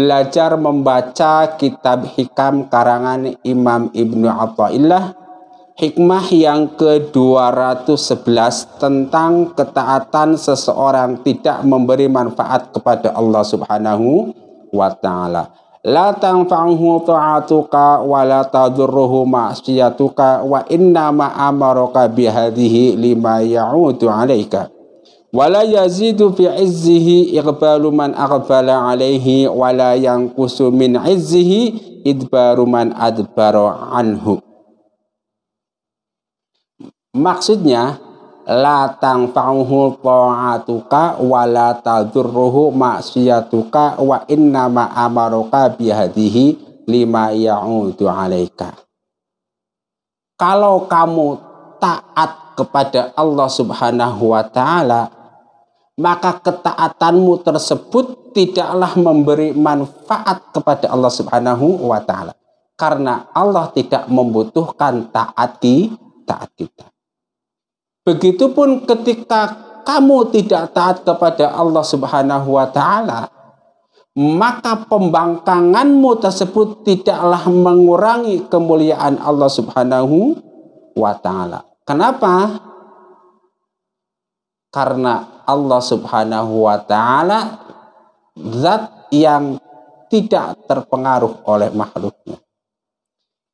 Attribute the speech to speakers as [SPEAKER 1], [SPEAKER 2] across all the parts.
[SPEAKER 1] belajar membaca kitab hikam karangan Imam Ibnu Athaillah Hikmah yang ke-211 tentang ketaatan seseorang tidak memberi manfaat kepada Allah Subhanahu wa taala. La tanfa'uhu ta'atuka wa la tadurruhu ma'siyatuka wa inna ma bihadhihi lima ya'udu 'alaika wala yazidu fi izzihi iqbalu man aqbala alaihi wala yanqusu min izzihi idbaru man adbaru anhu maksudnya la tangfa'uhu ta'atuka wa la tadurruhu maksiyatuka wa inna ma amaruka bihadihi lima ya'udu alaika kalau kamu taat kepada Allah subhanahu wa ta'ala maka ketaatanmu tersebut tidaklah memberi manfaat kepada Allah Subhanahu wa taala karena Allah tidak membutuhkan taati taat kita. Begitupun ketika kamu tidak taat kepada Allah Subhanahu wa taala, maka pembangkanganmu tersebut tidaklah mengurangi kemuliaan Allah Subhanahu wa taala. Kenapa? Karena Allah Subhanahu wa taala zat yang tidak terpengaruh oleh makhluknya.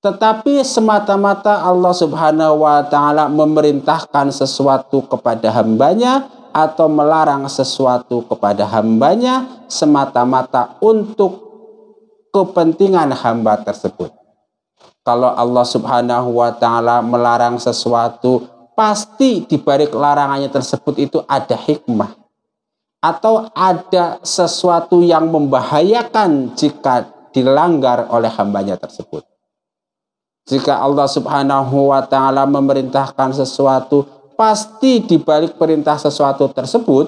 [SPEAKER 1] Tetapi semata-mata Allah Subhanahu wa taala memerintahkan sesuatu kepada hambanya atau melarang sesuatu kepada hambanya semata-mata untuk kepentingan hamba tersebut. Kalau Allah Subhanahu wa taala melarang sesuatu pasti di balik larangannya tersebut itu ada hikmah atau ada sesuatu yang membahayakan jika dilanggar oleh hambanya tersebut. Jika Allah Subhanahu wa taala memerintahkan sesuatu, pasti di balik perintah sesuatu tersebut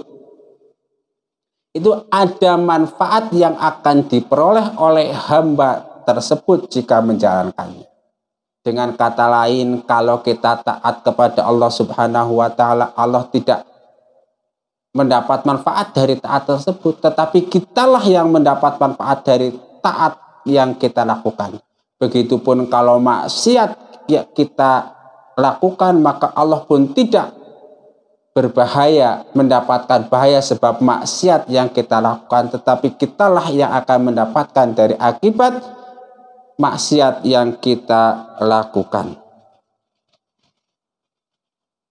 [SPEAKER 1] itu ada manfaat yang akan diperoleh oleh hamba tersebut jika menjalankannya. Dengan kata lain, kalau kita taat kepada Allah Subhanahu wa taala, Allah tidak mendapat manfaat dari taat tersebut, tetapi kitalah yang mendapat manfaat dari taat yang kita lakukan. Begitupun kalau maksiat ya kita lakukan, maka Allah pun tidak berbahaya mendapatkan bahaya sebab maksiat yang kita lakukan, tetapi kitalah yang akan mendapatkan dari akibat maksiat yang kita lakukan.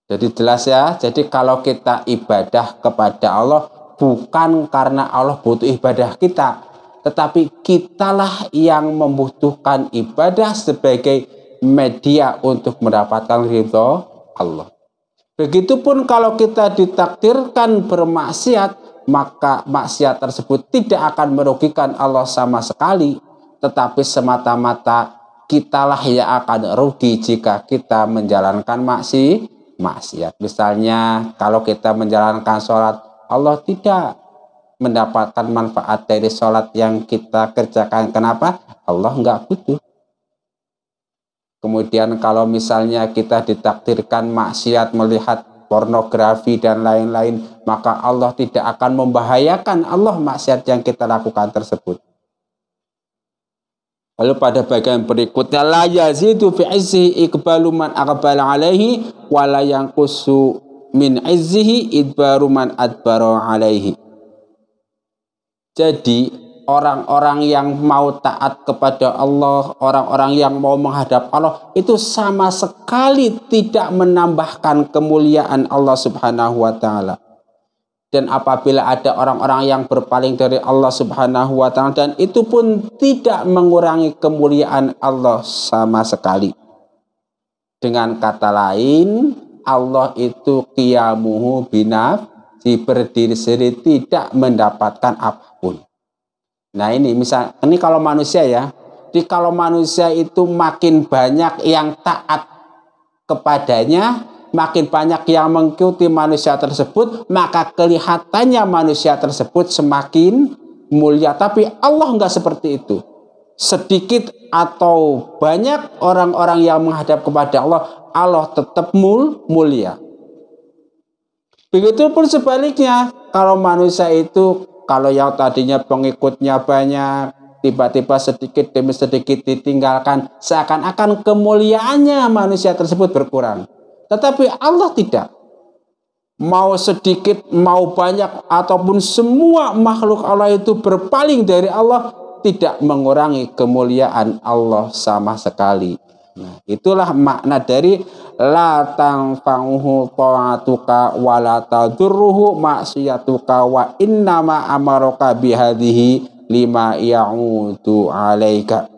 [SPEAKER 1] Jadi jelas ya, jadi kalau kita ibadah kepada Allah bukan karena Allah butuh ibadah kita, tetapi kitalah yang membutuhkan ibadah sebagai media untuk mendapatkan ridho Allah. Begitupun kalau kita ditakdirkan bermaksiat, maka maksiat tersebut tidak akan merugikan Allah sama sekali, tetapi semata-mata kitalah yang akan rugi jika kita menjalankan maksi maksiat. Misalnya kalau kita menjalankan sholat, Allah tidak mendapatkan manfaat dari sholat yang kita kerjakan. Kenapa? Allah nggak butuh. Kemudian kalau misalnya kita ditakdirkan maksiat melihat pornografi dan lain-lain, maka Allah tidak akan membahayakan Allah maksiat yang kita lakukan tersebut. Lalu pada bagian berikutnya la yazidu fi izzihi iqbalu man aqbala alaihi wa la yanqusu min izzihi idbaru man adbara alaihi. Jadi orang-orang yang mau taat kepada Allah, orang-orang yang mau menghadap Allah itu sama sekali tidak menambahkan kemuliaan Allah Subhanahu wa taala dan apabila ada orang-orang yang berpaling dari Allah Subhanahu wa taala dan itu pun tidak mengurangi kemuliaan Allah sama sekali. Dengan kata lain, Allah itu qiyamuhu binaf, si berdiri sendiri tidak mendapatkan apapun. Nah ini misal ini kalau manusia ya, di kalau manusia itu makin banyak yang taat kepadanya, makin banyak yang mengikuti manusia tersebut, maka kelihatannya manusia tersebut semakin mulia. Tapi Allah nggak seperti itu. Sedikit atau banyak orang-orang yang menghadap kepada Allah, Allah tetap mul mulia. pun sebaliknya, kalau manusia itu, kalau yang tadinya pengikutnya banyak, tiba-tiba sedikit demi sedikit ditinggalkan, seakan-akan kemuliaannya manusia tersebut berkurang. Tetapi Allah tidak. Mau sedikit, mau banyak, ataupun semua makhluk Allah itu berpaling dari Allah, tidak mengurangi kemuliaan Allah sama sekali. Nah, itulah makna dari la tangfa'uhu ta'atuka wa la tadurruhu maksiyatuka wa innama amaraka bihadhihi lima ya'udu alaika.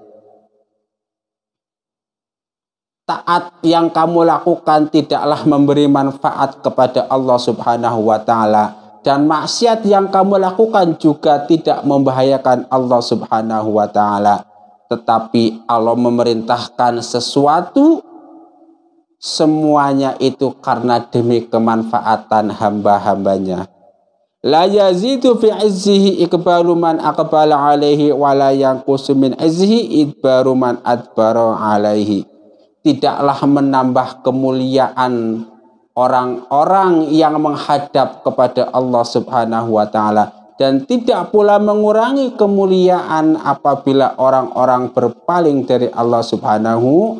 [SPEAKER 1] taat yang kamu lakukan tidaklah memberi manfaat kepada Allah Subhanahu wa taala dan maksiat yang kamu lakukan juga tidak membahayakan Allah Subhanahu wa taala. Tetapi Allah memerintahkan sesuatu semuanya itu karena demi kemanfaatan hamba-hambanya. La yazidu fi izzihi ikbalu man aqbala alaihi wa la yanqusu min izzihi idbaru man adbara alaihi tidaklah menambah kemuliaan orang-orang yang menghadap kepada Allah Subhanahu wa taala dan tidak pula mengurangi kemuliaan apabila orang-orang berpaling dari Allah Subhanahu